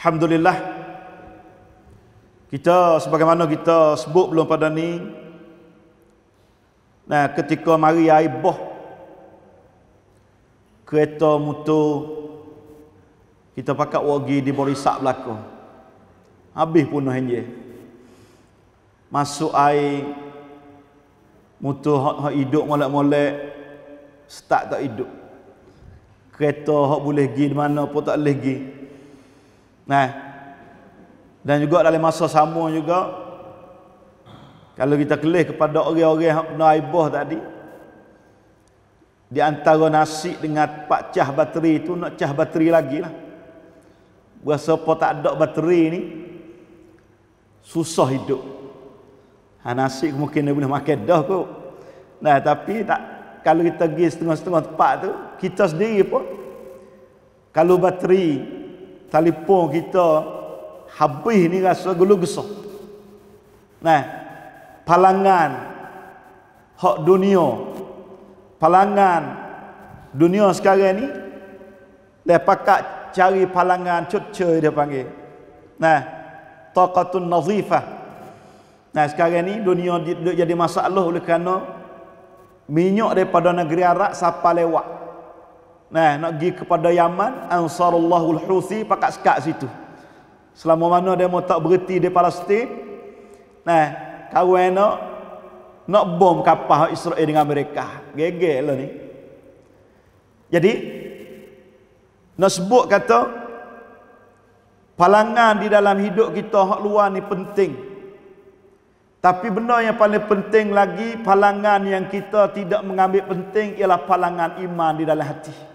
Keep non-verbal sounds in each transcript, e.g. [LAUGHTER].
Alhamdulillah kita sebagaimana kita sebut belum pada ni nah ketika mari air boh kereta motor kita pakat wagi di borisak belako habis punah enje masuk air motor hok hok hidup molek-molek start tak hidup kereta hok boleh pergi di mana pun tak boleh pergi Nah. Dan juga dalam masa sama juga kalau kita kelih kepada orang-orang yang benar ibah tadi di antara nasi dengan pak cah bateri itu nak cah bateri lagi lah berasa apa tak ada bateri ni susah hidup ha, nasi mungkin dia boleh makan dah kot nah tapi tak kalau kita pergi setengah-setengah tempat tu kita sendiri pun kalau bateri telefon kita habis ni rasa gelo gesah. Nah, palangan hak dunia. Palangan dunia sekarang ni lepak cari palangan cucur dia panggil. Nah, taqatun nazifah. Nah, sekarang ni dunia jadi masalah oleh kerana minyak daripada negeri Arab sampai lewat. Nah, nak pergi kepada Yaman, Ansarullahul Husi pakat sekat situ. Selama mana dia mau tak berhenti di Palestin? Nah, kau nak nak bom kapal Israel dengan mereka. Gegel lah ni. Jadi nak sebut kata palangan di dalam hidup kita hak luar ni penting. Tapi benda yang paling penting lagi palangan yang kita tidak mengambil penting ialah palangan iman di dalam hati.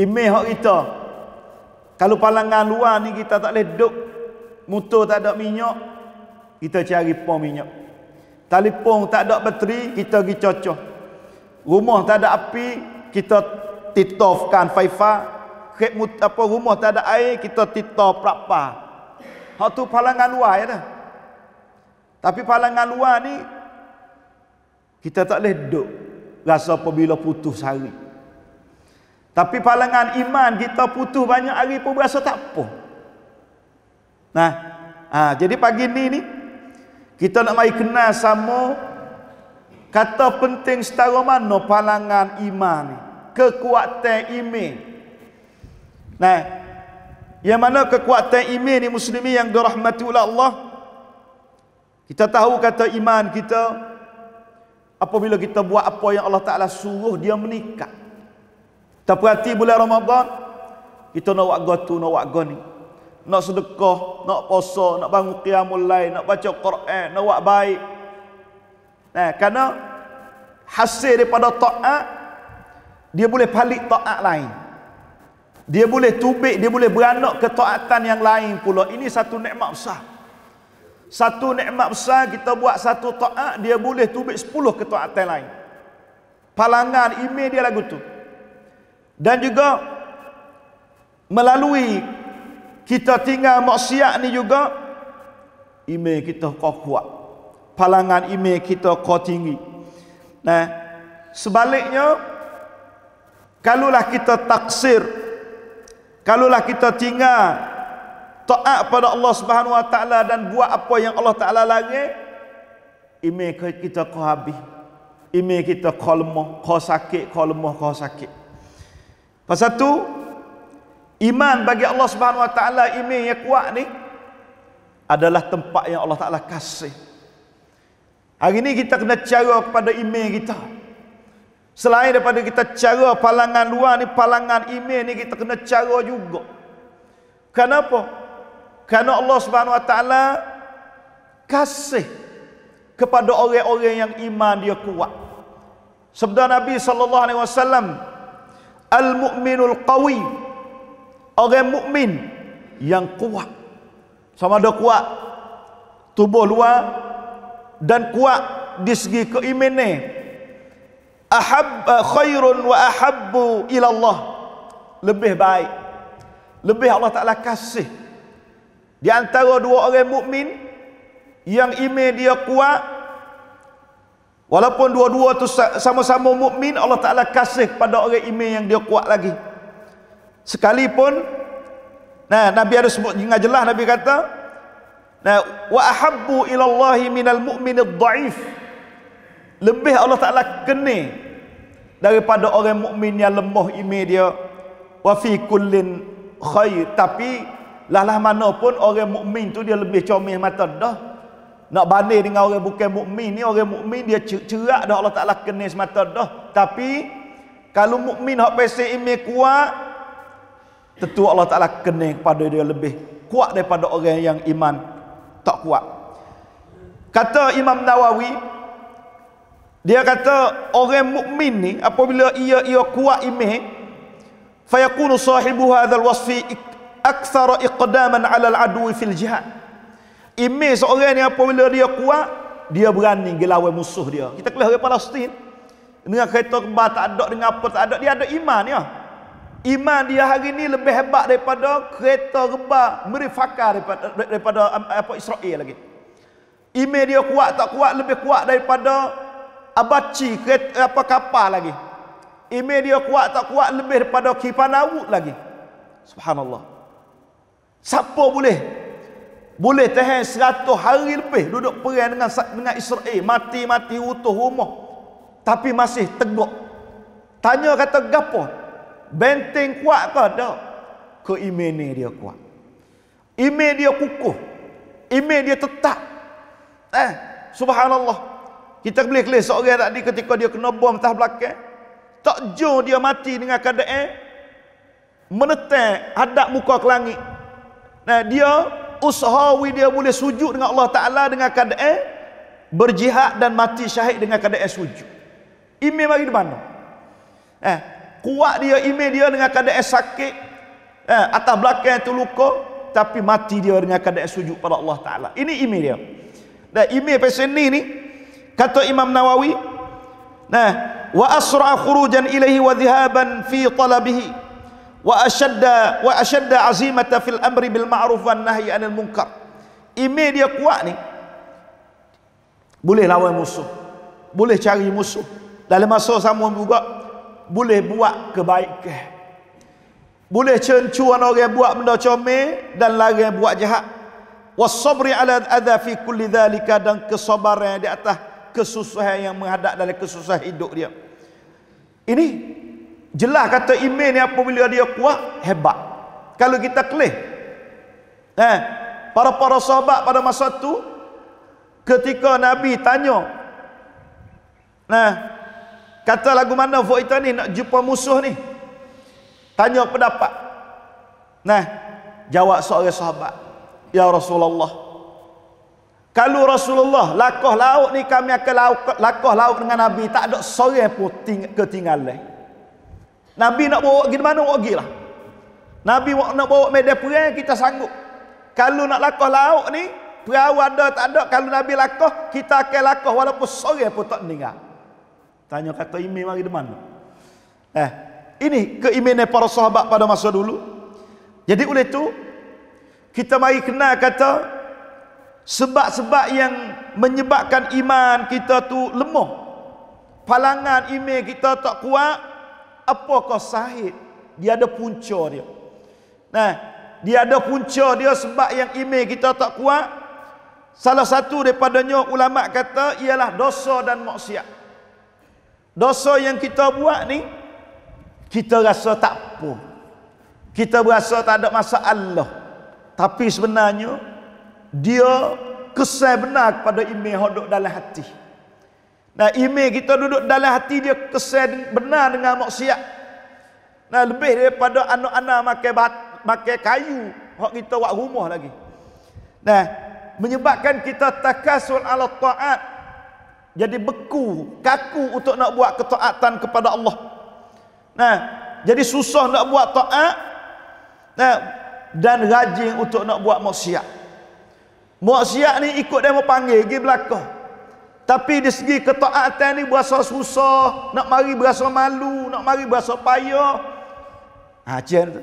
Imeh hak kita. Kalau palangan luar ni kita tak boleh duduk. Motor tak ada minyak. Kita cari pom minyak. Telefon tak ada bateri, kita pergi cocok. Rumah tak ada api, kita titofkan faifa. apa rumah tak ada air, kita titof prapa. Hak tu palangan luar ya dah. Tapi palangan luar ni kita tak boleh duduk rasa apabila putus hari. Tapi palangan iman kita putus banyak hari pun berasa tak apa. Nah, ha, jadi pagi ni ni kita nak mai kenal sama kata penting setara mana palangan iman ni, kekuatan iman. Nah, yang mana kekuatan iman ni muslimin yang dirahmati oleh Allah kita tahu kata iman kita apabila kita buat apa yang Allah Taala suruh dia menikah. Kita perhati bulan Ramadan Kita nak wakga tu, nak wakga ni Nak sedekah, nak puasa, nak bangun qiyamul lain, nak baca Quran, nak wak baik Nah, karena hasil daripada ta'at Dia boleh balik ta'at lain Dia boleh tubik, dia boleh beranak ke ta'atan yang lain pula Ini satu nikmat besar satu nikmat besar kita buat satu taat dia boleh tubik sepuluh ketaatan lain. Palangan email dia lagu tu dan juga melalui kita tinggal maksiat ni juga ime kita kau kuat palangan ime kita kau tinggi nah sebaliknya kalaulah kita taksir kalaulah kita tinggal taat pada Allah Subhanahu wa taala dan buat apa yang Allah taala lagi ime kita kau habis iman kita kau lemah kau sakit kau lemah kau sakit Pasal tu iman bagi Allah Subhanahu Wa Taala iman yang kuat ni adalah tempat yang Allah Taala kasih. Hari ni kita kena cara kepada iman kita. Selain daripada kita cara palangan luar ni, palangan iman ni kita kena cara juga. Kenapa? Kerana Allah Subhanahu Wa Taala kasih kepada orang-orang yang iman dia kuat. Sebab Nabi sallallahu alaihi wasallam al-mu'minul qawi orang mukmin yang kuat sama ada kuat tubuh luar dan kuat di segi keimannya ahab eh, khairun wa ahabbu ila Allah lebih baik lebih Allah Taala kasih di antara dua orang mukmin yang iman dia kuat Walaupun dua-dua tu sama-sama mukmin, Allah Taala kasih pada orang iman yang dia kuat lagi. Sekalipun nah Nabi ada sebut dengan jelas Nabi kata nah wa ahabbu ila Allah minal mu'minid dhaif. Lebih Allah Taala kene daripada orang mukmin yang lemah iman dia wa fi kullin khair tapi lah lah mana pun orang mukmin tu dia lebih comel mata dah nak banding dengan orang bukan mukmin ni orang mukmin dia cerak dah Allah Taala kenal semata dah tapi kalau mukmin hak pesen imin kuat tentu Allah Taala kenal kepada dia lebih kuat daripada orang yang iman tak kuat kata Imam Nawawi dia kata orang mukmin ni apabila ia ia kuat iman. fa yakunu sahibu hadzal wasfi akthara iqdaman 'ala al-adwi fil jihad Imej seorang ni apabila dia kuat, dia berani gelawai musuh dia. Kita keluar dari Palestin dengan kereta kebal tak ada dengan apa tak ada dia ada iman ya. Iman dia hari ni lebih hebat daripada kereta kebal merifakar daripada, daripada um, apa Israel lagi. Iman dia kuat tak kuat lebih kuat daripada abaci kereta apa kapal lagi. Iman dia kuat tak kuat lebih daripada kipanawut lagi. Subhanallah. Siapa boleh boleh tahan 100 hari lebih duduk perang dengan dengan Israel mati-mati utuh rumah tapi masih teguk tanya kata gapo benteng kuat ke tak ke iman dia kuat iman dia kukuh iman dia tetap eh subhanallah kita boleh kelas seorang tadi ketika dia kena bom tah belakang tak jauh dia mati dengan keadaan menetek hadap muka ke langit nah dia usahawi dia boleh sujud dengan Allah Ta'ala dengan kadai eh? berjihad dan mati syahid dengan kadai sujud imej bagi di mana eh, kuat dia imej dia dengan kadai sakit eh, atas belakang itu luka tapi mati dia dengan kadai sujud pada Allah Ta'ala ini imej dia dan imej pasal ni ni kata Imam Nawawi nah wa asra khurujan ilaihi wa dhahaban fi talabihi wa ashadda wa ashadda azimata fil amri bil ma'ruf wan nahyi anil munkar ime dia kuat ni boleh lawan musuh boleh cari musuh dalam masa sama juga boleh buat kebaikan boleh cencuan orang buat benda comel dan yang buat jahat wasabri ala adha fi kulli dhalika dan kesabaran di atas kesusahan yang menghadap dalam kesusahan hidup dia ini jelas kata iman ni apabila dia kuat hebat kalau kita klih eh para-para sahabat pada masa tu ketika nabi tanya nah kata lagu mana voita ni nak jumpa musuh ni tanya pendapat nah jawab seorang sahabat ya rasulullah kalau Rasulullah lakah laut ni kami akan lakah laut dengan Nabi tak ada seorang pun ketinggalan. Nabi nak bawa pergi mana, bawa pergi lah. Nabi nak bawa medan perang, kita sanggup. Kalau nak lakuh lauk ni, perahu ada tak ada. Kalau Nabi lakuh, kita akan lakuh walaupun sore pun tak meninggal. Tanya kata imam lagi di mana? Eh, ini keimanan para sahabat pada masa dulu. Jadi oleh tu kita mari kenal kata, sebab-sebab yang menyebabkan iman kita tu lemah. Palangan iman kita tak kuat, apakah sahih dia ada punca dia nah dia ada punca dia sebab yang email kita tak kuat salah satu daripadanya ulama kata ialah dosa dan maksiat dosa yang kita buat ni kita rasa tak apa kita rasa tak ada masalah tapi sebenarnya dia kesal benar kepada imej hodok dalam hati. Nah, ime kita duduk dalam hati dia kesan benar dengan maksiat. Nah, lebih daripada anak-anak makan bat, makan kayu, hak kita buat rumah lagi. Nah, menyebabkan kita takasul ala taat jadi beku, kaku untuk nak buat ketaatan kepada Allah. Nah, jadi susah nak buat taat. Nah, dan rajin untuk nak buat maksiat. Maksiat ni ikut dia mau panggil, pergi belakang. Tapi di segi ketaatan ni berasa susah, nak mari berasa malu, nak mari berasa payah. Ha, macam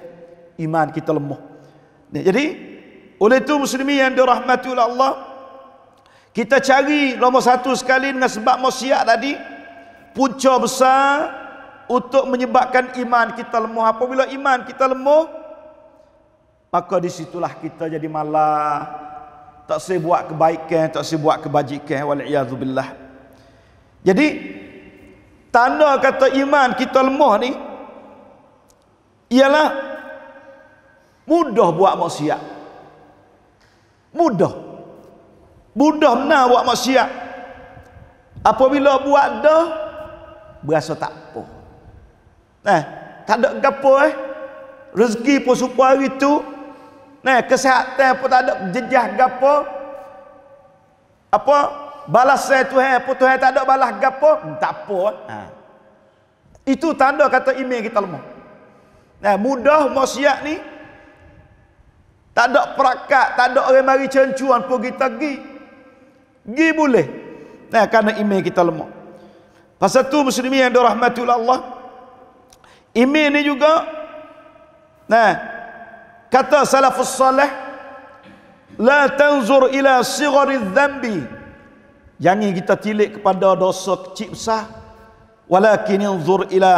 Iman kita lemah. Nah, jadi, oleh itu muslimi yang dirahmati oleh Allah, kita cari nombor satu sekali dengan sebab maksiat tadi, punca besar untuk menyebabkan iman kita lemah. Apabila iman kita lemah, maka disitulah kita jadi malah, tak saya buat kebaikan, tak saya buat kebajikan wal'iyadzubillah jadi tanda kata iman kita lemah ni ialah mudah buat maksiat mudah mudah nak buat maksiat apabila buat dah berasa tak apa nah, eh, tak ada gapo eh rezeki pun supaya itu Nah, kesihatan pun tak ada jejah gapo. Apa? Balas saya Tuhan, apa Tuhan tak ada balas gapo? Hmm, tak apa. Ha. Itu tanda kata iman kita lemah. Nah, mudah maksiat ni tak ada perakat, tak ada orang mari cencuan pun kita pergi. Pergi boleh. Nah, kerana iman kita lemah. Pasal tu muslimin yang dirahmati Allah, iman ni juga nah kata salafus salih la tanzur ila sigharil Zambi, jangan kita tilik kepada dosa kecil besar walakin anzur ila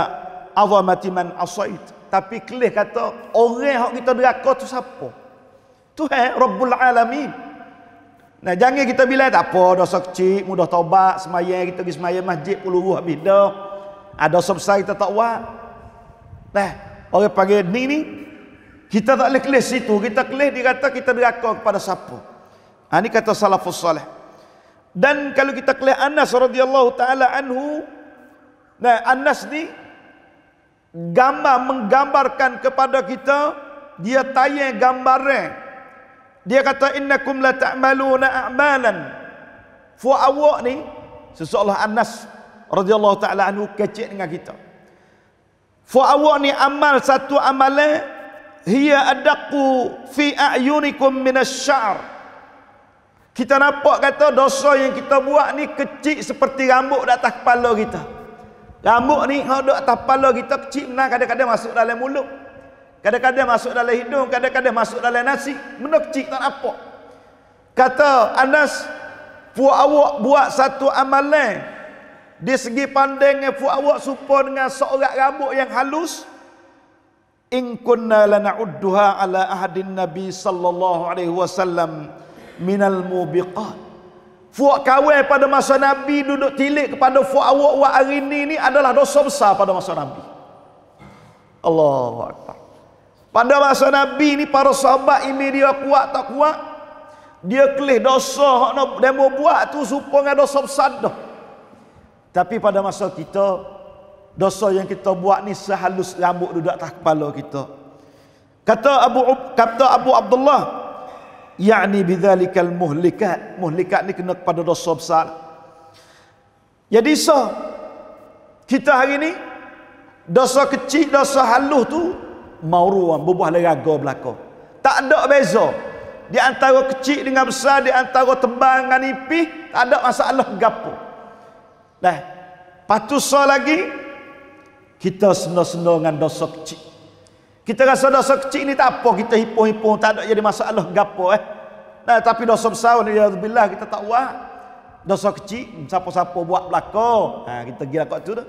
azamati man asait tapi kelih kata orang yang kita deraka tu siapa Tuhan rabbul alamin nah jangan kita bilang tak apa dosa kecil mudah taubat semayang kita pergi semayang masjid puluh ruh habis dah ada ah, dosa besar tak buat nah orang pagi ni ni kita tak boleh kelih situ. Kita kelih dia kata kita beraka kepada siapa. Ha, ini kata salafus salih. Dan kalau kita kelih Anas radhiyallahu taala anhu nah Anas ni gambar menggambarkan kepada kita dia tanya gambarnya dia kata inna kum la ta'maluna a'malan fu awak ni sesolah Anas radhiyallahu taala anhu kecil dengan kita fu awak ni amal satu amalan hiya adaqu fi a'yunikum minasy'ar kita nampak kata dosa yang kita buat ni kecil seperti rambut di atas kepala kita rambut ni kalau di atas kepala kita kecil benar kadang-kadang masuk dalam mulut kadang-kadang masuk dalam hidung kadang-kadang masuk dalam nasi mena kecil tak nampak kata Anas puak awak buat satu amalan di segi pandangnya puak awak supaya dengan seorang rambut yang halus in kunna lana'udduha ala ahadin nabi sallallahu alaihi wasallam minal mubiqat Fuak kawai pada masa Nabi duduk tilik kepada fuak awak wa hari ini ni adalah dosa besar pada masa Nabi. Allah Akbar. Pada masa Nabi ni para sahabat ini dia kuat tak kuat. Dia kelih dosa yang dia buat tu supaya dosa besar dah. Tapi pada masa kita dosa yang kita buat ni sehalus rambut duduk atas kepala kita kata Abu kata Abu Abdullah yakni bidzalikal muhlikat muhlikat ni kena kepada dosa besar jadi ya, so kita hari ni dosa kecil dosa halus tu mauruan berbuah leraga belaka tak ada beza di antara kecil dengan besar di antara tebang dengan nipis tak ada masalah gapo nah patu so lagi kita senang-senang dengan dosa kecil kita rasa dosa kecil ni tak apa kita hipung-hipung tak ada jadi masalah gapo eh nah tapi dosa besar ni ya kita tak buat dosa kecil siapa-siapa buat belaka ha kita gila kat tu dah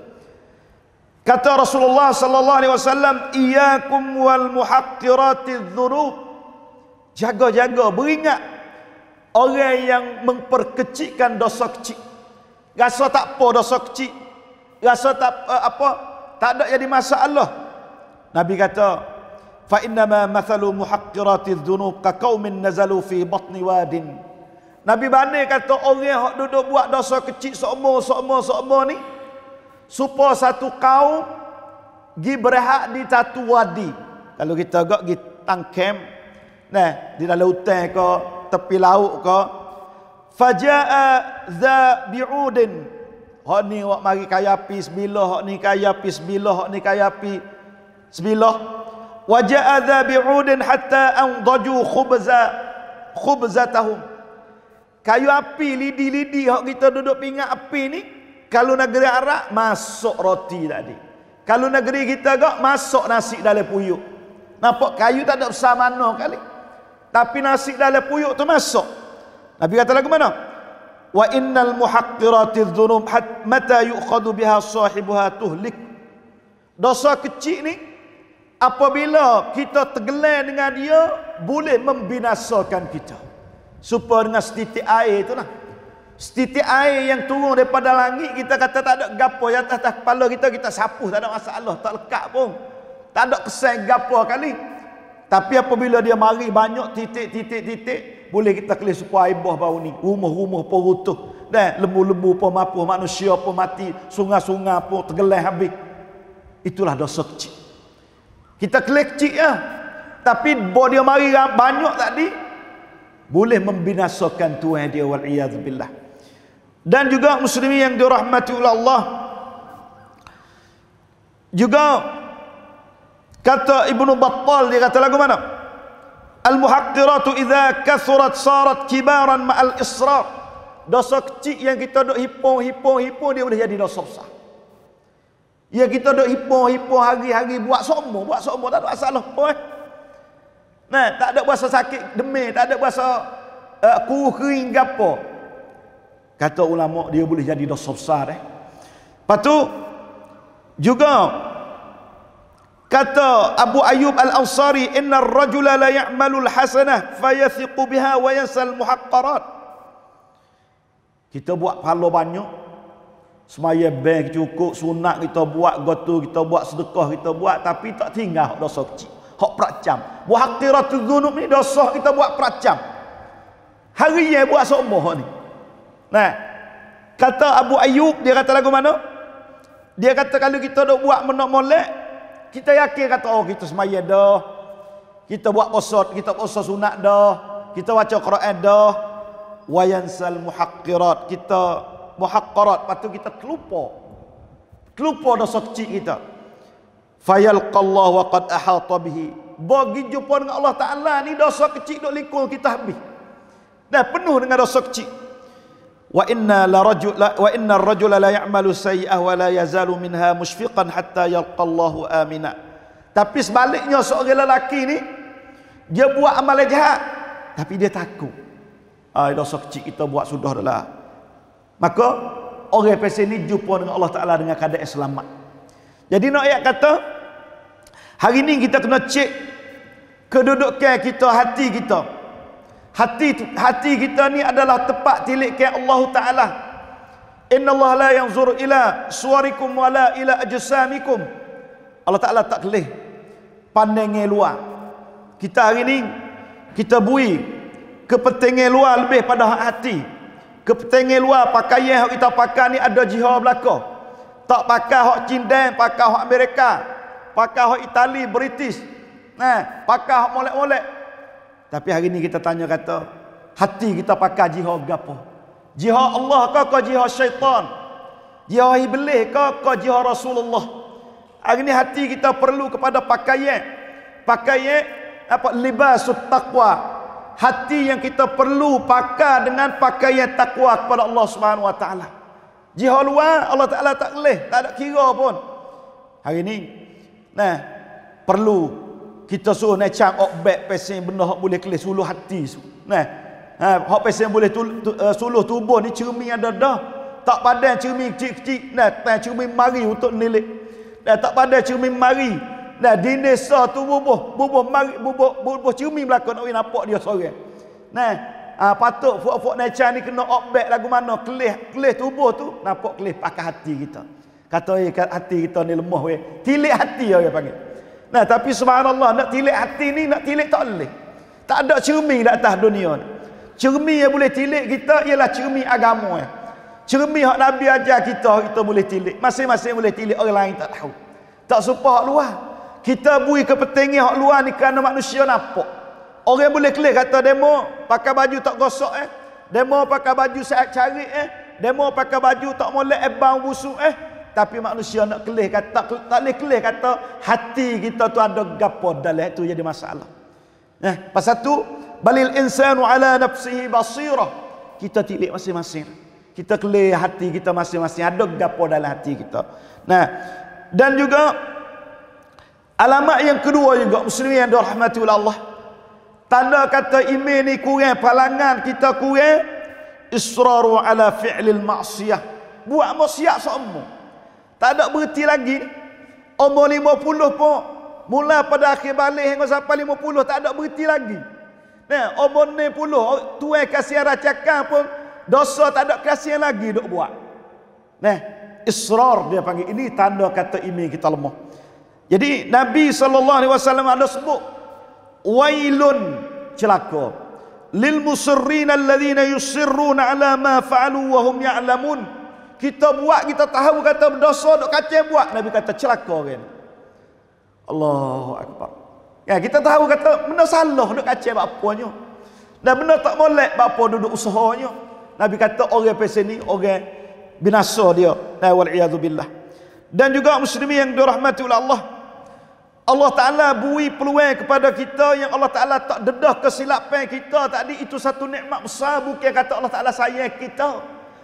kata Rasulullah sallallahu alaihi wasallam iyyakum wal muhaqqiratiz dhurub jaga-jaga beringat orang yang memperkecilkan dosa kecil rasa tak apa dosa kecil rasa tak eh, apa, apa tak ada jadi masalah nabi kata fa innama mathalu muhaqqiratiz dzunub ka qaumin nazalu fi batni wadin nabi bani kata orang yang duduk buat dosa kecil sokmo sokmo sokmo ni supo satu kaum gi berehat di satu wadi kalau kita gak gi tangkem nah di dalam hutan ke tepi laut ke faja'a za bi'udin Hak ni wak mari kaya pi sebilah, hak ni kaya pi sebilah, hak ni kaya pi sebilah. Wa ja'a dha bi'udin hatta anzaju khubza khubzatahum. Kayu api lidi-lidi hak kita duduk pingat api ni, kalau negeri Arab masuk roti tadi. Kalau negeri kita gak masuk nasi dalam puyuk. Nampak kayu tak ada besar mana kali. Tapi nasi dalam puyuk tu masuk. Nabi kata lagu mana? wa innal muhaqqiratiz dhunub mata yu'khadhu biha sahibuha tuhlik dosa kecil ni apabila kita tergelar dengan dia boleh membinasakan kita Supaya dengan setitik air tu lah setitik air yang turun daripada langit kita kata tak ada gapo yang atas, atas kepala kita kita sapu tak ada masalah tak lekat pun tak ada kesan gapo kali tapi apabila dia mari banyak titik-titik-titik boleh kita kelih supaya aibah bau ni rumah-rumah pun rutuh dan lembu-lembu pun mampu manusia pun mati sungai-sungai pun tergelah habis itulah dosa kecil kita kelih kecil ya tapi bodi mari banyak tadi boleh membinasakan tuan dia wal iazbillah dan juga muslimin yang dirahmati oleh Allah juga kata Ibnu Battal dia kata lagu mana Al-muhaqqirat idza kathurat sarat kibaran ma'al israr. Dosa kecil yang kita dok hipong-hipong-hipong dia boleh jadi dosa besar. Ya kita dok hipong-hipong hari-hari buat sombo, buat sombo tak ada asal lah. Nah, tak ada bahasa sakit demi, tak ada bahasa uh, eh, kuruh kering gapo. Kata ulama dia boleh jadi dosa besar eh. Patu juga kata Abu Ayyub Al-Ansari innar rajula la ya'malu al-hasanah fayathiqu biha wa yasal muhaqqarat kita buat pahala banyak semaya bank cukup sunat kita buat gotu kita buat sedekah kita buat tapi tak tinggal dosa kecil hak peracam muhaqqiratu dhunub ni dosa kita buat peracam hari yang buat semua ni nah kata Abu Ayyub dia kata lagu mana dia kata kalau kita dok buat menak molek kita yakin kata oh kita semaya dah kita buat posot kita posot sunat dah kita baca Quran dah wayansal muhaqqirat kita muhaqqarat patu kita terlupa terlupa dosa kecil kita fayalqallahu wa qad ahata bihi bagi jumpa dengan Allah Taala ni dosa kecil dok likul kita habis dah penuh dengan dosa kecil wa inna la rajul wa inna ar-rajula la ya'malu sayi'ah wa la yazalu minha mushfiqan hatta yalqa Allah amina tapi sebaliknya seorang lelaki ni dia buat amalan jahat tapi dia takut ah ha, dosa kecil kita buat sudah dahlah maka orang pesen ni jumpa dengan Allah Taala dengan keadaan selamat jadi nak ayat kata hari ni kita kena cek kedudukan kita hati kita hati hati kita ni adalah tempat tilik ke Allah Taala. Inna Allah la yang zur ila suarikum wala ila ajsamikum. Allah Taala tak kelih pandangnya luar. Kita hari ni kita bui kepentingan luar lebih pada hati. Kepentingan luar pakaian yang kita pakai ni ada jihad belaka. Tak pakai hak Cindan, pakai hak Amerika, pakai hak Itali, British. Nah, pakai hak molek-molek. Tapi hari ni kita tanya kata, hati kita pakai jihad gapo? Jihad Allah ke ke jihad syaitan? Jihad iblis ke ke jihad Rasulullah? Hari ni hati kita perlu kepada pakaian. Pakaian apa Libas, taqwa. Hati yang kita perlu pakai dengan pakaian takwa kepada Allah Subhanahu wa taala. Jihad luar Allah Taala tak leh, tak ada kira pun. Hari ni nah perlu kita suruh nak cak obat pesen benda hak boleh kelis suluh hati nah ha hak pesen boleh tu, tu, uh, suluh tubuh ni cermin ada dah tak padan cermin kecil-kecil nah tak cermin mari untuk nilik nah tak padan cermin mari nah dinesa tu bubuh bubuh mari bubuh bubuh cermin belakang nak nampak dia seorang nah ha, patut fuk-fuk cang ni kena obat lagu mana kelih kelih tubuh tu nampak kelih pakai hati kita kata eh, hati kita ni lemah weh tilik hati ya panggil Nah, tapi subhanallah nak tilik hati ni nak tilik tak boleh. Tak ada cermin di atas dunia ni. Cermin yang boleh tilik kita ialah cermin agama ya. Cermin hak Nabi ajar kita kita boleh tilik. Masing-masing boleh tilik orang lain tak tahu. Tak serupa hak luar. Kita bui kepentingan hak luar ni kerana manusia nampak. Orang boleh kelih kata demo pakai baju tak gosok eh. Demo pakai baju sehat cari eh. Demo pakai baju tak molek ebang eh, busuk eh tapi manusia nak kelih kata tak boleh kelih kata hati kita tu ada gapo dalam tu jadi masalah nah eh, pasal tu balil insanu ala nafsihi basira kita tilik masing-masing kita kelih hati kita masing-masing ada gapo dalam hati kita nah dan juga alamat yang kedua juga muslimin yang dirahmati oleh Allah tanda kata iman ni kurang palangan kita kurang israru ala fi'lil ma'siyah buat maksiat semua tak ada berhenti lagi. Umur lima puluh pun. Mula pada akhir balik hingga sampai lima puluh. Tak ada berhenti lagi. Nah, umur ni puluh. Oh, Tua kasih racakan pun. Dosa tak ada kasih lagi duk buat. Nah, israr dia panggil. Ini tanda kata ini kita lemah. Jadi Nabi SAW ada sebut. Wailun celaka. Lil musirrin alladhina yusirruna ala ma fa'alu wa hum ya'lamun. Ya kita buat kita tahu kata berdosa dok kata buat nabi kata celaka kan Allah akbar ya kita tahu kata benda salah dok kata bapanya dan benda tak molek bapa duduk usahanya nabi kata orang pesen ni orang binasa dia la wal billah dan juga muslimin yang dirahmati oleh Allah Allah Ta'ala bui peluang kepada kita yang Allah Ta'ala tak dedah kesilapan kita tadi itu satu nikmat besar bukan kata Allah Ta'ala sayang kita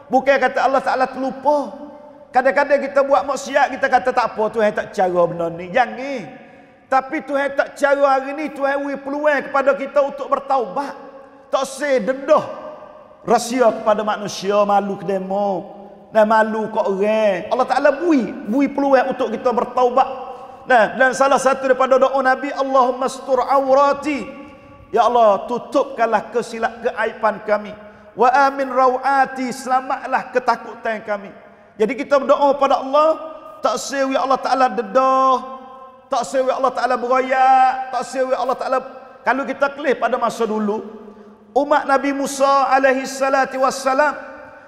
Bukan kata Allah Ta'ala terlupa. Kadang-kadang kita buat maksiat, kita kata tak apa, Tuhan tak cara benda ni. Yang ni. Tapi Tuhan tak cara hari ni, Tuhan beri peluang kepada kita untuk bertaubat. Tak say dedah. Rasia kepada manusia, malu ke demo. Dan malu kok orang. Allah Ta'ala beri, beri peluang untuk kita bertaubat. Nah, dan salah satu daripada doa Nabi, Allahumma stur awrati. Ya Allah, tutupkanlah kesilap keaiban kami wa amin rawati selamatlah ketakutan kami jadi kita berdoa kepada Allah tak sewi ya Allah Ta'ala dedah tak sewi ya Allah Ta'ala berayak tak sewi ya Allah Ta'ala kalau kita klih pada masa dulu umat Nabi Musa alaihi salati wassalam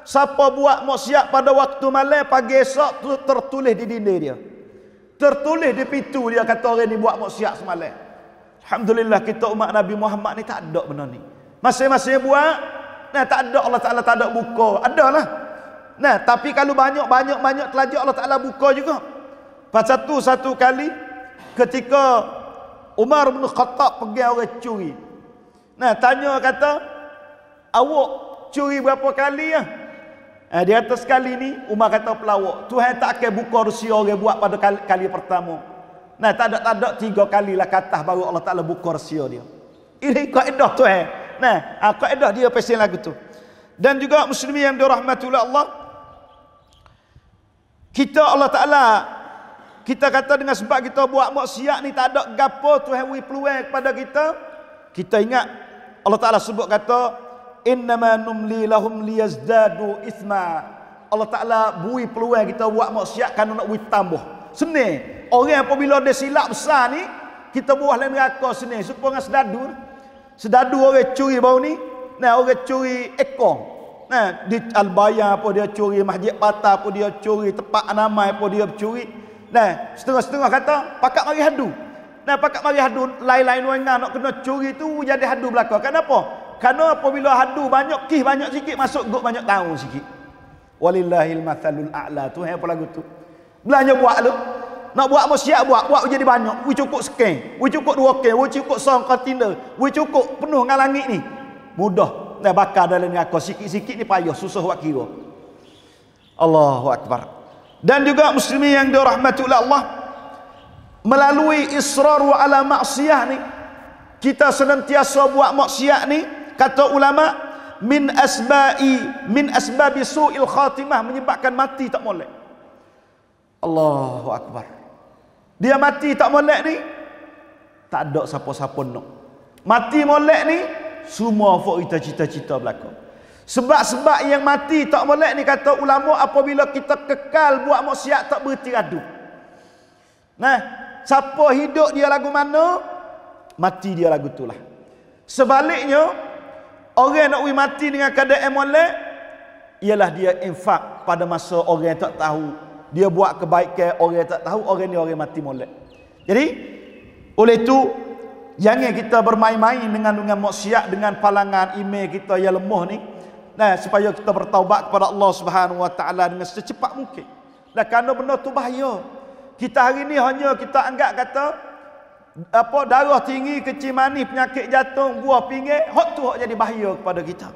siapa buat maksiat pada waktu malam pagi esok tertulis di dinding dia tertulis di pintu dia kata orang ni buat maksiat semalam Alhamdulillah kita umat Nabi Muhammad ni tak ada benda ni masing-masing buat Nah, tak ada Allah Taala tak ada buka. Adalah. Nah, tapi kalau banyak-banyak banyak telajak Allah Taala buka juga. Pasal tu satu kali ketika Umar bin Khattab pergi orang curi. Nah, tanya kata, "Awak curi berapa kali ya?" Eh, di atas kali ni Umar kata pelawak Tuhan tak akan buka rusi orang buat pada kali, kali pertama Nah tak ada-tak ada tiga lah kata Baru Allah Ta'ala buka rusi dia Ini kaedah Tuhan Nah, ha, kaedah dia pasal lagu tu. Dan juga Muslim yang dirahmati oleh Allah. Kita Allah Taala kita kata dengan sebab kita buat maksiat ni tak ada gapo tu beri peluang kepada kita. Kita ingat Allah Taala sebut kata innamanumli lahum liyazdadu isma. Allah Taala bui peluang kita buat maksiat kerana nak wit tambah. Senang. Orang apabila dia silap besar ni kita buah lain raka senang supaya dengan sedadur sedadu orang curi baru ni nah orang curi ekor nah di albaya apa dia curi masjid patah apa dia curi tempat anamai apa dia curi nah setengah-setengah kata pakak mari hadu nah pakak mari hadu lain-lain orang nak kena curi tu jadi hadu belakang, kenapa kerana apabila hadu banyak kih banyak sikit masuk gok banyak tahu sikit walillahil mathalul a'la tu hai apa lagu tu belanya buat lu nak buat apa siap buat, buat jadi banyak. Wui cukup sekeng, wui cukup dua keng, wui cukup song kartina, wui cukup penuh dengan langit ni. Mudah. Dah bakar dalam neraka sikit-sikit ni payah susah buat kira. Allahu akbar. Dan juga muslimin yang dirahmati oleh Allah melalui israr wa ala maksiat ni kita senantiasa buat maksiat ni kata ulama min asba'i min asbabi su'il khatimah menyebabkan mati tak boleh Allahu akbar dia mati tak molek ni Tak ada siapa-siapa nak Mati molek ni Semua fok kita cita-cita belakang Sebab-sebab yang mati tak molek ni Kata ulama apabila kita kekal Buat maksiat tak berhenti radu Nah Siapa hidup dia lagu mana Mati dia lagu tu lah Sebaliknya Orang nak mati dengan keadaan molek Ialah dia infak pada masa orang yang tak tahu dia buat kebaikan orang tak tahu orang ni orang mati molek jadi oleh itu jangan kita bermain-main dengan dengan maksiat dengan palangan email kita yang lemah ni nah supaya kita bertaubat kepada Allah Subhanahu wa taala dengan secepat mungkin dan kerana benda tu bahaya kita hari ni hanya kita anggap kata apa darah tinggi kecil manis penyakit jantung buah pinggir hot tu hot jadi bahaya kepada kita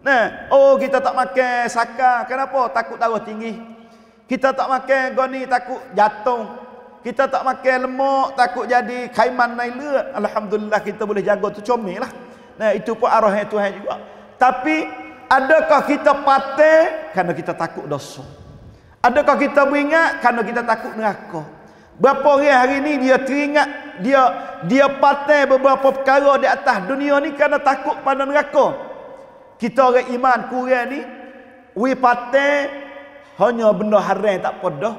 nah oh kita tak makan sakar kenapa takut darah tinggi kita tak makan goni takut jatuh. Kita tak makan lemak takut jadi kaiman naik leut. Alhamdulillah kita boleh jaga tu comel lah. Nah itu pun arah Tuhan juga. Tapi adakah kita patah kerana kita takut dosa? Adakah kita mengingat kerana kita takut neraka? Berapa orang hari ini dia teringat dia dia patah beberapa perkara di atas dunia ni kerana takut pada neraka. Kita orang iman kurang ni we patah hanya benda haram tak apa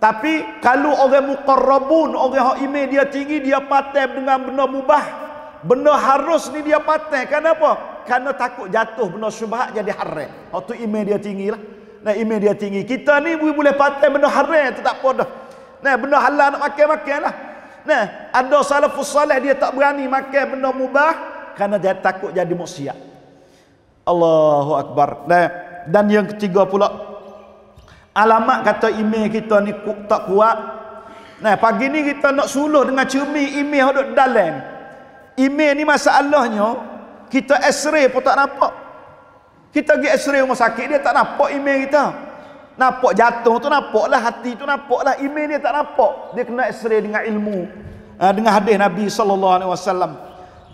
tapi kalau orang muqarrabun orang yang iman dia tinggi dia patah dengan benda mubah benda harus ni dia patah kenapa Karena takut jatuh benda syubhat jadi haram hak tu iman dia tinggilah nah iman dia tinggi kita ni boleh boleh patah benda haram tu tak apa dah nah benda halal nak makan makanlah nah ada salafus salih dia tak berani makan benda mubah kerana dia takut jadi maksiat Allahu akbar nah dan yang ketiga pula Alamat kata email kita ni tak kuat. Nah, pagi ni kita nak suluh dengan cermin email hok dalam. Email ni masalahnya kita X-ray pun tak nampak. Kita pergi X-ray rumah sakit dia tak nampak email kita. Nampak jatuh tu lah hati tu lah email dia tak nampak. Dia kena X-ray dengan ilmu eh, dengan hadis Nabi saw.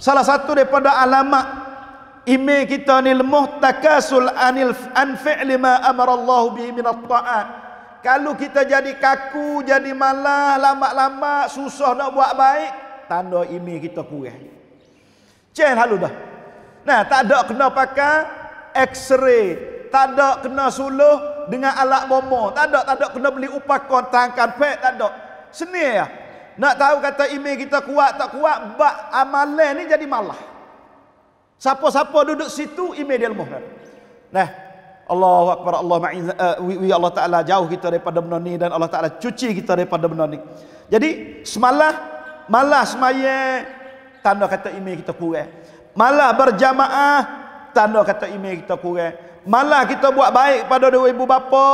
Salah satu daripada alamat ime kita ni lemah takasul anil anfi'li ma amara Allah bi min at-ta'at kalau kita jadi kaku jadi malah lama-lama susah nak buat baik tanda ime kita kurang cen halu dah nah tak ada kena pakai x-ray tak ada kena suluh dengan alat bomo tak ada tak ada kena beli upakon tangkan pet tak ada seni ya nak tahu kata ime kita kuat tak kuat bak amalan ni jadi malah Siapa-siapa duduk situ imej dia lemah. Nah, Allahu akbar Allah ma'in uh, Allah taala jauh kita daripada benda ni dan Allah taala cuci kita daripada benda ni. Jadi semalah malas semaya tanda kata imej kita kurang. Malah berjamaah tanda kata imej kita kurang. Malah kita buat baik pada dua ibu bapa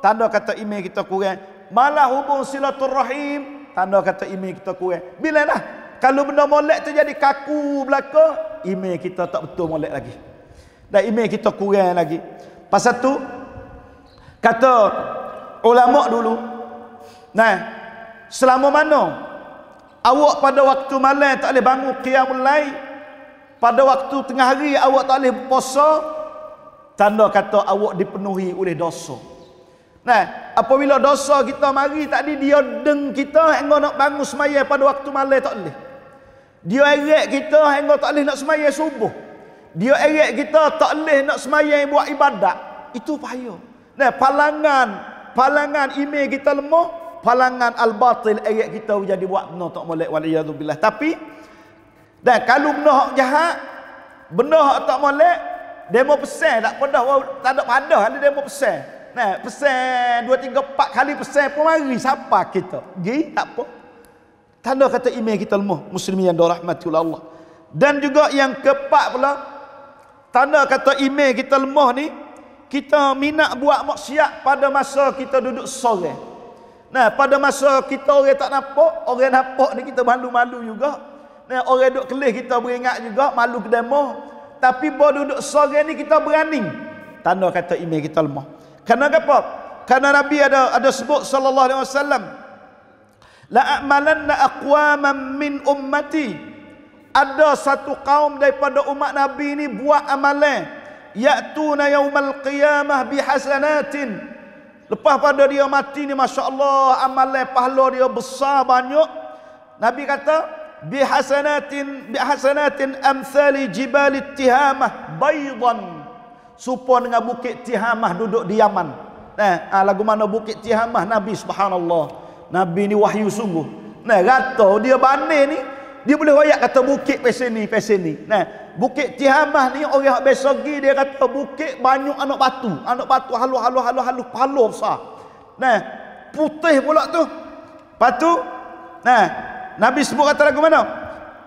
tanda kata imej kita kurang. Malah hubung silaturrahim tanda kata imej kita kurang. Bila lah kalau benda molek tu jadi kaku belaka email kita tak betul molek lagi. Dan email kita kurang lagi. Pasal tu kata ulama dulu nah selama mana awak pada waktu malam tak boleh bangun qiyamul lain pada waktu tengah hari awak tak boleh puasa tanda kata awak dipenuhi oleh dosa nah apabila dosa kita mari tadi dia deng kita engkau nak bangun semaya pada waktu malam tak boleh dia erat kita hingga tak boleh nak semayang subuh. Dia erat kita tak boleh nak semayang buat ibadat. Itu payah. Nah, palangan palangan ime kita lemah, palangan al-batil erat kita jadi buat benda tak molek waliyadu billah. Tapi dan kalau benda hak jahat, benda hak tak molek, demo pesan tak pedah tak ada padah ada demo pesan. Nah, pesan 2 3 4 kali pesan pun mari siapa kita. Gi tak apa. Tanda kata email kita lemah Muslimin yang dirahmati oleh Allah Dan juga yang keempat pula Tanda kata email kita lemah ni Kita minat buat maksiat pada masa kita duduk sore Nah pada masa kita orang tak nampak Orang nampak ni kita malu-malu juga Nah orang duduk kelih kita beringat juga Malu ke demo Tapi baru duduk sore ni kita berani Tanda kata email kita lemah Kenapa? Kerana Nabi ada ada sebut sallallahu alaihi wasallam la'amalanna aqwaman min ummati ada satu kaum daripada umat nabi ni buat amalan ya'tuna yaumal qiyamah bihasanatin lepas pada dia mati ni masya-Allah amalan pahala dia besar banyak nabi kata bihasanatin bihasanatin amsali jibal tihamah baydan supo dengan bukit tihamah duduk di Yaman nah eh, lagu mana bukit tihamah nabi subhanallah Nabi ni wahyu sungguh. Nah, rata dia banir ni, dia boleh royak kata bukit pesen ni, pesen ni. Nah, bukit Tihamah ni orang hak besogi dia kata bukit banyak anak batu. Anak batu halu-halu-halu-halu palu besar. Nah, putih pula tu. Patu nah, Nabi sebut kata lagu mana?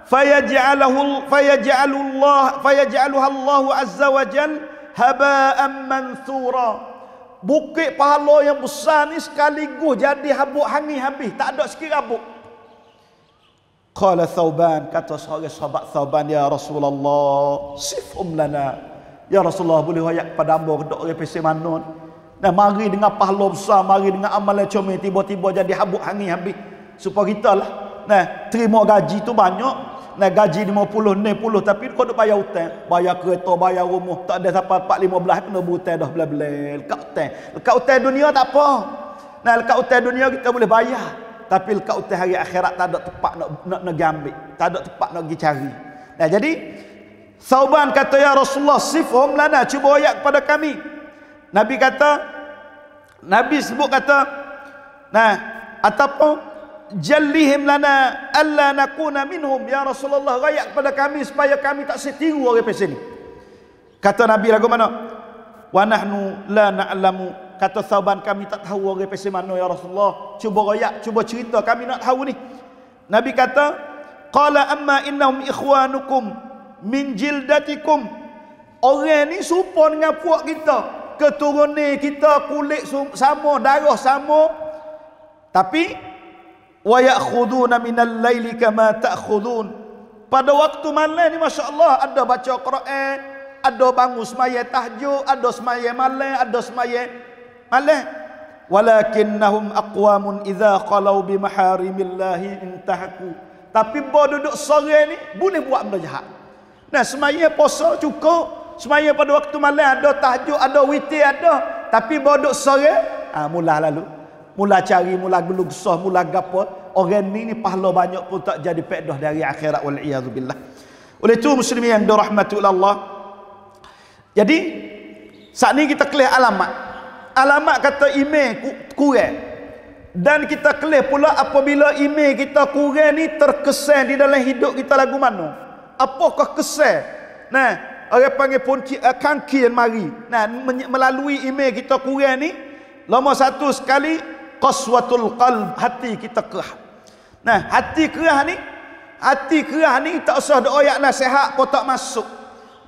Fayaj'alahu fayaj'alullah fayaj'alahu Allahu azza wa jal haba'an mansura. Bukit pahala yang besar ni sekaligus jadi habuk hangi habis. Tak ada sikit habuk. Qala Thawban kata seorang sahabat Thawban ya Rasulullah sifum lana. Ya Rasulullah boleh wayak pada hamba kedok ke pesi mana? Dan mari dengan pahala besar, mari dengan amal yang cermin tiba-tiba jadi habuk hangi habis. Supaya kita lah. Nah, terima gaji tu banyak, naik gaji 50, 60 tapi kau duk bayar hutang, bayar kereta, bayar rumah, tak ada sampai 4, 15 kena berhutang dah bela-bela. Lekat hutang. Lekat hutang dunia tak apa. Nah, lekat hutang dunia kita boleh bayar. Tapi lekat hutang hari akhirat tak ada tempat nak nak nak ambil. Tak ada tempat nak pergi cari. Nah, jadi Sauban kata ya Rasulullah sifhum lana cuba ayat kepada kami. Nabi kata Nabi sebut kata nah ataupun jallihim lana alla nakuna minhum ya Rasulullah gayak pada kami supaya kami tak setiru orang pesen ni kata Nabi lagu mana wa nahnu la na'lamu kata sahabat kami tak tahu orang pesen mana ya Rasulullah cuba gayak, cuba cerita kami nak tahu ni Nabi kata qala amma innahum ikhwanukum min jildatikum orang ni serupa dengan puak kita keturunan kita kulit sama darah sama tapi wa ya'khuduna minal laili kama ta'khudun pada waktu malam ni Masya Allah ada baca Quran ada bangun semaya tahjud ada semaya malam ada semaya malam walakinnahum aqwamun idza qalau bi maharimillahi intahaku tapi bodoh duduk sore ni boleh buat benda jahat nah semaya puasa cukup semaya pada waktu malam ada tahjud ada witir ada tapi bodoh duduk sore ah ha, lalu mula cari mula gelugsah mula gapo orang ni ni pahala banyak pun tak jadi pedoh dari akhirat wal iazu billah oleh tu muslimin yang dirahmatullah Allah jadi saat ni kita kelih alamat alamat kata email kurang dan kita kelih pula apabila email kita kurang ni terkesan di dalam hidup kita lagu mana apakah kesan nah orang panggil pun uh, eh, kanki mari nah melalui email kita kurang ni lama satu sekali qaswatul qalb hati kita kerah nah hati kerah ni hati kerah ni tak usah doa yak nasihat pun tak masuk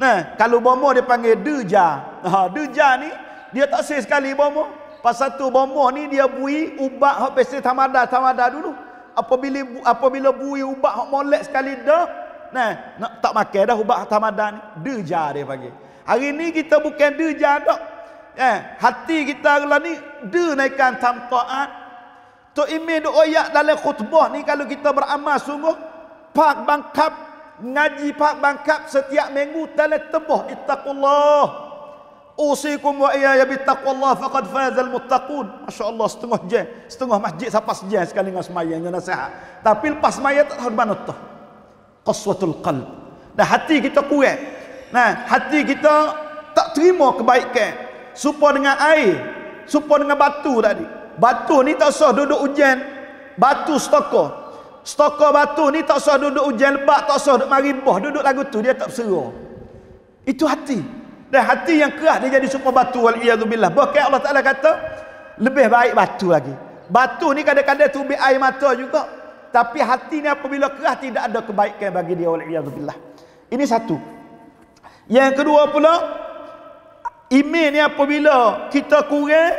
nah kalau bomo dia panggil deja ha deja ni dia tak sel sekali bomo pas satu bomo ni dia bui ubat hok pesta tamada tamada dulu apabila apabila bui ubat hok molek sekali dah nah tak makan dah ubat tamada ni deja dia panggil hari ni kita bukan deja dah eh, hati kita lah ni de naikkan tam taat tu ime de oyak dalam khutbah ni kalau kita beramal sungguh pak bangkap ngaji pak bangkap setiap minggu dalam tebah ittaqullah Usikum wa iyaya bi taqwallah faqad fazal muttaqun. Masya-Allah setengah je, setengah masjid sapa sejam sekali dengan sembahyang dengan nasihat. Tapi lepas sembahyang tak tahu mana tu. Qaswatul qalb. Dah hati kita kuat. Nah, hati kita tak terima kebaikan. Supa dengan air Supa dengan batu tadi Batu ni tak usah duduk ujian Batu stoko Stoko batu ni tak usah duduk ujian lebat Tak usah duduk maribah Duduk lagu tu dia tak berseru Itu hati Dan hati yang keras dia jadi supa batu Waliyahzubillah Bahkan Allah Ta'ala kata Lebih baik batu lagi Batu ni kadang-kadang tubik air mata juga Tapi hati ni apabila keras Tidak ada kebaikan bagi dia Waliyahzubillah Ini satu yang kedua pula Iman ni apabila kita kurang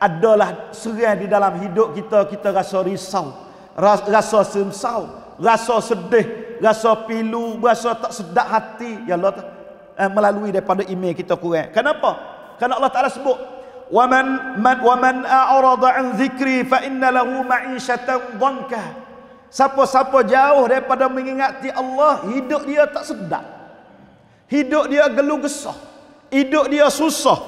adalah serang di dalam hidup kita kita rasa risau, rasa sengsau, rasa sedih, rasa pilu, rasa tak sedap hati ya Allah eh, melalui daripada iman kita kurang. Kenapa? Karena Allah Taala sebut وَمَنْ مَنْ وَمَنْ أَعْرَضَ عَنْ ذِكْرِي فَإِنَّ لَهُ مَعِيشَةً ضَنْكَ Siapa-siapa jauh daripada mengingati Allah, hidup dia tak sedap. Hidup dia gelu gesah hidup dia susah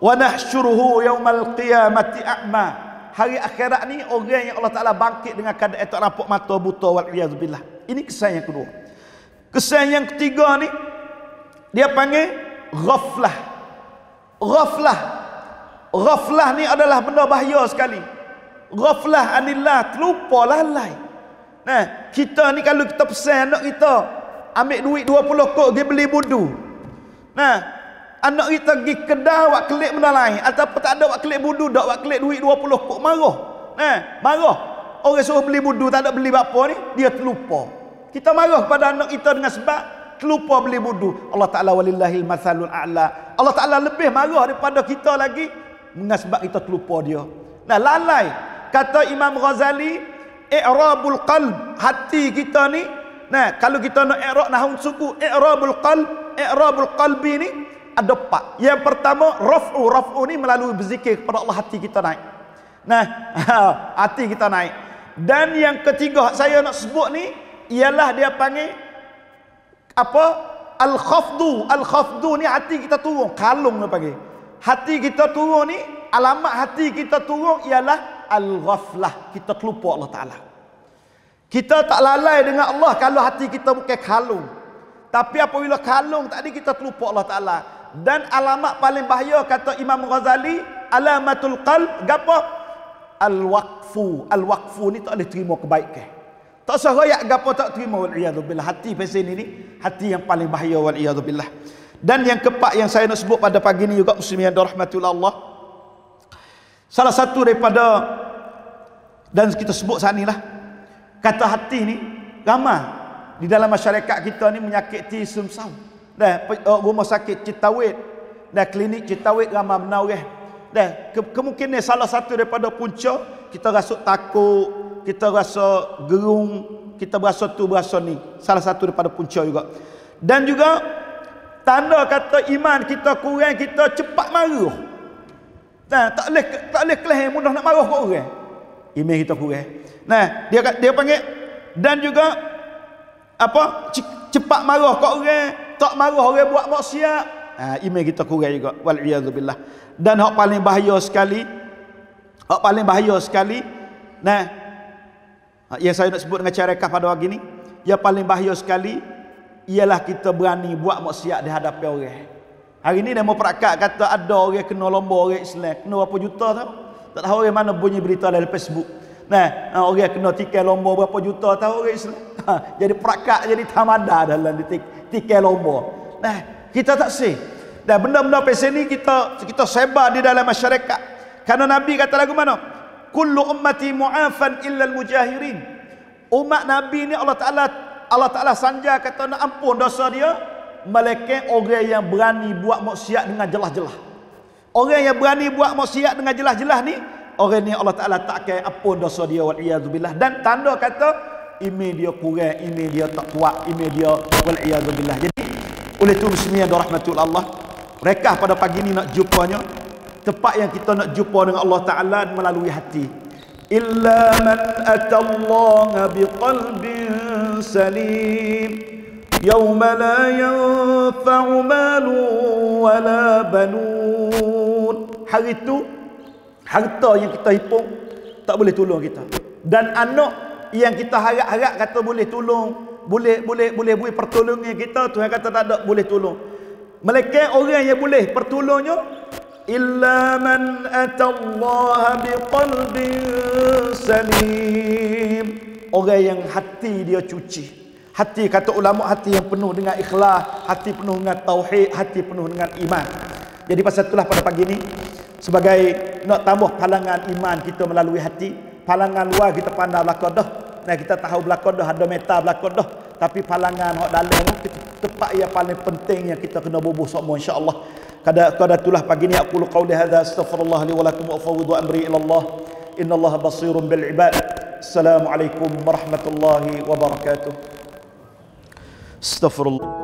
wa nahsyuruhu yaumal qiyamati a'ma hari akhirat ni orang yang Allah Taala bangkit dengan keadaan itu rapuk mata buta wal iazbillah ini kesan yang kedua kesan yang ketiga ni dia panggil ghaflah ghaflah ghaflah ni adalah benda bahaya sekali ghaflah anillah terlupa lalai nah kita ni kalau kita pesan anak kita ambil duit 20 kok pergi beli budu nah anak kita pergi kedah, awak kelik benda lain ataupun tak ada awak kelik budu dak awak kelik duit 20 kok marah nah eh, marah orang suruh beli budu tak ada beli apa ni dia terlupa kita marah pada anak kita dengan sebab terlupa beli budu Allah taala walillahil Mazalun a'la Allah taala lebih marah daripada kita lagi dengan sebab kita terlupa dia nah lalai kata Imam Ghazali i'rabul qalb hati kita ni nah kalau kita nak i'rab nahun suku i'rabul qalb i'rabul qalbi ni ada empat. Yang pertama rafu rafu ni melalui berzikir kepada Allah hati kita naik. Nah, [LAUGHS] hati kita naik. Dan yang ketiga saya nak sebut ni ialah dia panggil apa? Al khafdu. Al khafdu ni hati kita turun, kalung dia panggil. Hati kita turun ni alamat hati kita turun ialah al ghaflah. Kita terlupa Allah Taala. Kita tak lalai dengan Allah kalau hati kita bukan kalung. Tapi apabila kalung tadi kita terlupa Allah Taala dan alamat paling bahaya kata Imam Ghazali alamatul qalb gapo al waqfu al waqfu ni tak boleh terima kebaikan tak seroyak gapo tak terima wal iyad billah hati pesen ini hati yang paling bahaya wal iyad billah dan yang keempat yang saya nak sebut pada pagi ini juga muslimin yang dirahmatullah Allah salah satu daripada dan kita sebut saat inilah kata hati ni ramai di dalam masyarakat kita ni menyakiti sumsum dah oh, rumah sakit Citawit dah klinik Citawit ramai menoreh dah ke- kemungkinan salah satu daripada punca kita rasa takut kita rasa gerung kita berasa tu berasa ni salah satu daripada punca juga dan juga tanda kata iman kita kurang kita cepat marah nah, tak boleh tak boleh kelah mudah nak marah kat orang iman kita kurang nah dia dia panggil dan juga apa cepat marah kat orang tak marah orang buat maksiat. Ha, iman kita kurang juga. Wal billah. Dan hak paling bahaya sekali hak paling bahaya sekali nah ha, yang saya nak sebut dengan cara pada hari ini yang paling bahaya sekali ialah kita berani buat maksiat di hadapan orang. Hari ini demo perakat kata ada orang kena lomba orang Islam, kena berapa juta tau. Tak tahu orang mana bunyi berita dari Facebook. Nah, ha, orang kena tiket lomba berapa juta tahu orang Islam. [LAUGHS] Ha, jadi perakat jadi tamada dalam detik tikai lomba. Nah, eh, kita tak sih. Dan benda-benda pesen ni kita kita sebar di dalam masyarakat. Karena Nabi kata lagu mana? Kullu ummati mu'afan illa al-mujahirin. Umat Nabi ni Allah Taala Allah Taala sanja kata nak ampun dosa dia malaikat orang yang berani buat maksiat dengan jelas-jelas. Orang yang berani buat maksiat dengan jelas-jelas ni orang ni Allah Taala tak akan ampun dosa dia wal iazubillah dan tanda kata ini dia kurang, ini dia tak kuat, ini dia wal iyad Jadi oleh tu bismillah dan ya rahmatul Allah, mereka pada pagi ini nak jumpanya tempat yang kita nak jumpa dengan Allah Taala melalui hati. Illa man atallaha biqalbin salim la لا ينفع wa la banun. hari itu harta yang kita hipung tak boleh tolong kita dan anak yang kita harap-harap kata boleh tolong boleh boleh boleh buat pertolongan kita Tuhan kata tak ada boleh tolong mereka orang yang boleh pertolongnya illa man atallaha biqalbin salim orang yang hati dia cuci hati kata ulama hati yang penuh dengan ikhlas hati penuh dengan tauhid hati penuh dengan iman jadi pasal itulah pada pagi ini sebagai nak tambah palangan iman kita melalui hati palangan luar kita pandang belakang dah nah kita tahu belakang dah ada meta belakang dah tapi palangan hak dalam tempat yang paling penting yang kita kena bubuh semua Allah. kada kada tulah pagi ni aku qul hadza astaghfirullah li wa lakum wa fawwidu amri ila Allah innallaha basirun bil ibad Assalamualaikum, alaikum warahmatullahi wabarakatuh astaghfirullah